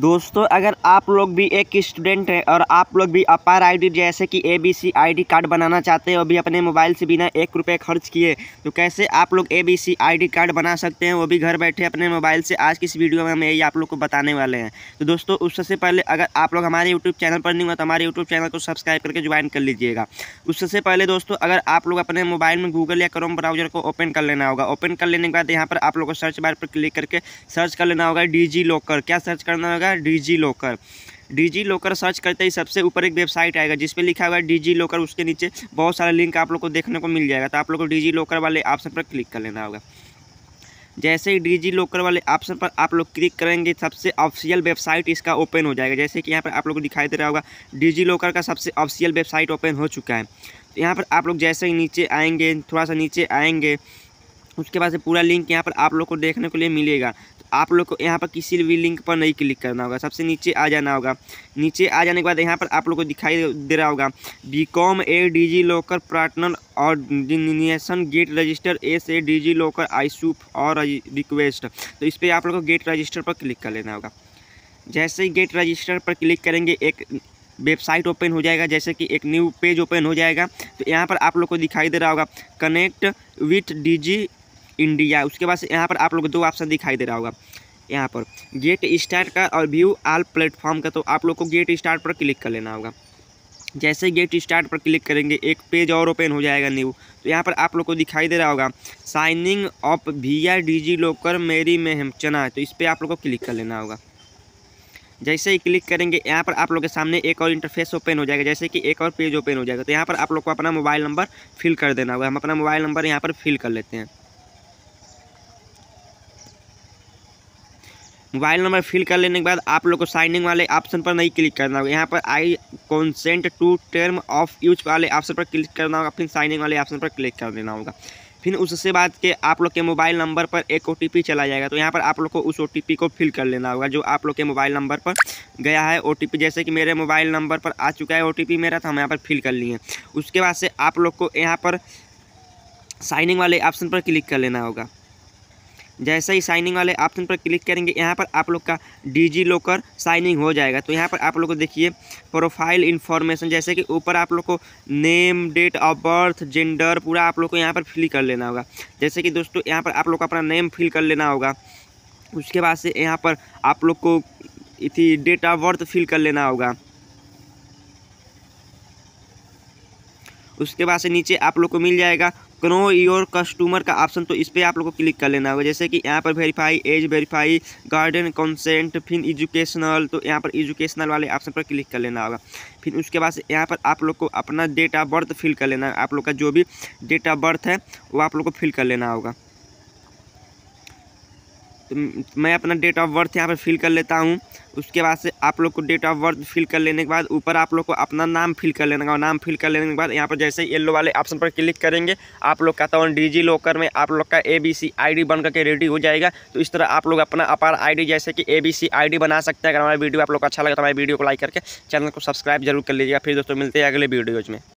दोस्तों अगर आप लोग भी एक स्टूडेंट हैं और आप लोग भी अपार आईडी जैसे कि एबीसी आईडी कार्ड बनाना चाहते हैं और भी अपने मोबाइल से बिना एक रुपये खर्च किए तो कैसे आप लोग एबीसी आईडी कार्ड बना सकते हैं वो भी घर बैठे अपने मोबाइल से आज की इस वीडियो में हम यही आप लोग को बताने वाले हैं तो दोस्तों उससे पहले अगर आप लोग हमारे यूट्यूब चैनल पर नहीं हुआ तो हमारे यूट्यूब चैनल को सब्सक्राइब करके ज्वाइन कर लीजिएगा उससे पहले दोस्तों अगर आप लोग अपने मोबाइल में गूगल या क्रोम ब्राउजर को ओपन कर लेना होगा ओपन कर लेने के बाद यहाँ पर आप लोग को सर्च बार पर क्लिक करके सर्च कर लेना होगा डी लॉकर क्या सर्च करना होगा दूसरा DigiLocker DigiLocker search करते ही सबसे ऊपर एक वेबसाइट आएगा जिसपे लिखा हुआ है डिजी लॉकर उसके नीचे बहुत सारा लिंक आप लोग को देखने को मिल जाएगा तो आप लोग को डिजी लॉकर वाले ऑप्शन पर क्लिक कर लेना होगा जैसे ही डिजी लॉकर वाले ऑप्शन पर आप लोग क्लिक करेंगे सबसे ऑफिशियल वेबसाइट इसका ओपन हो जाएगा जैसे कि यहाँ पर आप लोग को दिखाई दे रहा होगा डिजी लॉकर का सबसे ऑफिशियल वेबसाइट ओपन हो चुका है तो यहाँ पर आप लोग जैसे ही नीचे आएंगे थोड़ा सा नीचे आएंगे उसके बाद से पूरा लिंक यहाँ पर आप लोग को देखने के लिए मिलेगा आप लोग को यहाँ पर किसी भी लिंक पर नहीं क्लिक करना होगा सबसे नीचे आ जाना होगा नीचे आ जाने के बाद यहाँ पर आप लोग को दिखाई दे रहा होगा B com A DigiLocker partner और डिनिनेशन गेट रजिस्टर ए से डिजी लॉकर आईसूफ और रिक्वेस्ट तो इस पर आप लोग को गेट रजिस्टर पर क्लिक कर लेना होगा जैसे ही गेट रजिस्टर पर क्लिक करेंगे एक वेबसाइट ओपन हो जाएगा जैसे कि एक न्यू पेज ओपन हो जाएगा तो यहाँ पर आप लोग को दिखाई दे रहा होगा कनेक्ट विथ डीजी इंडिया उसके बाद यहाँ पर आप लोग दो ऑप्शन दिखाई दे रहा होगा यहाँ पर गेट स्टार्ट का और व्यू आल प्लेटफॉर्म का तो आप लोग को गेट स्टार्ट पर क्लिक कर लेना होगा जैसे गेट स्टार्ट पर क्लिक करेंगे एक पेज और ओपन हो जाएगा न्यू तो यहाँ पर आप लोग को दिखाई दे रहा होगा साइनिंग अप भीया डिजी लॉकर मेरी में चना तो इस पर आप लोग को क्लिक कर लेना होगा जैसे ही क्लिक करेंगे यहाँ पर आप लोग के सामने एक और इंटरफेस ओपन हो जाएगा जैसे कि एक और पेज ओपन हो जाएगा तो यहाँ पर आप लोग को अपना मोबाइल नंबर फिल कर देना होगा हम अपना मोबाइल नंबर यहाँ पर फिल कर लेते हैं मोबाइल नंबर फिल कर लेने के बाद आप लोग को साइनिंग वाले ऑप्शन पर नहीं क्लिक करना होगा यहाँ पर I consent to term of use वाले ऑप्शन पर क्लिक करना होगा फिर साइनिंग वाले ऑप्शन पर क्लिक कर देना होगा फिर उससे बाद के आप लोग के मोबाइल नंबर पर एक ओ चला जाएगा तो यहाँ पर आप लोग को उस ओ को फिल कर लेना होगा जो आप लोग के मोबाइल नंबर पर गया है ओ जैसे कि मेरे मोबाइल नंबर पर आ चुका है ओ मेरा तो हम यहाँ पर फिल कर लिए उसके बाद से आप लोग को यहाँ पर साइनिंग वाले ऑप्शन पर क्लिक कर लेना होगा जैसे ही साइनिंग वाले ऑप्शन पर क्लिक करेंगे यहाँ पर आप लोग का डिजी लॉकर साइनिंग हो जाएगा तो यहाँ पर आप लोग को देखिए प्रोफाइल इन्फॉर्मेशन जैसे कि ऊपर आप लोग को name date of birth gender पूरा आप लोग को यहाँ पर फिल कर लेना होगा जैसे कि दोस्तों यहाँ पर आप लोग को अपना नेम फिल कर लेना होगा उसके बाद से यहाँ पर आप लोग को इसी डेट ऑफ बर्थ फिल कर लेना होगा उसके बाद से नीचे आप लोग को मिल जाएगा नो योर कस्टमर का ऑप्शन तो इस पर आप लोग को क्लिक कर लेना होगा जैसे कि यहाँ पर verify age verify guardian consent फिर एजुकेशनल तो यहाँ पर एजुकेशनल वाले ऑप्शन पर क्लिक कर लेना होगा फिर उसके बाद यहाँ पर आप लोग को अपना डेट ऑफ बर्थ फिल कर लेना आप लोग का जो भी डेट ऑफ बर्थ है वो आप लोग को फिल कर लेना होगा तो मैं अपना डेट ऑफ बर्थ यहाँ पर फिल कर लेता हूँ उसके बाद से आप लोग को डेट ऑफ बर्थ फिल कर लेने के बाद ऊपर आप लोग को अपना नाम फिल कर लेना होगा नाम फिल कर लेने के बाद यहाँ पर जैसे येलो वाले ऑप्शन पर क्लिक करेंगे आप लोग का तो डिजी लॉकर में आप लोग का A B C I D बन करके रेडी हो जाएगा तो इस तरह आप लोग अपना अपार आई डी जैसे कि A B C I D बना सकते हैं अगर हमारा वीडियो आप लोग को अच्छा लगा तो हमारे वीडियो को लाइक करके चैनल को सब्सक्राइब जरूर कर लीजिएगा फिर दोस्तों मिलते हैं अगले वीडियोज़ में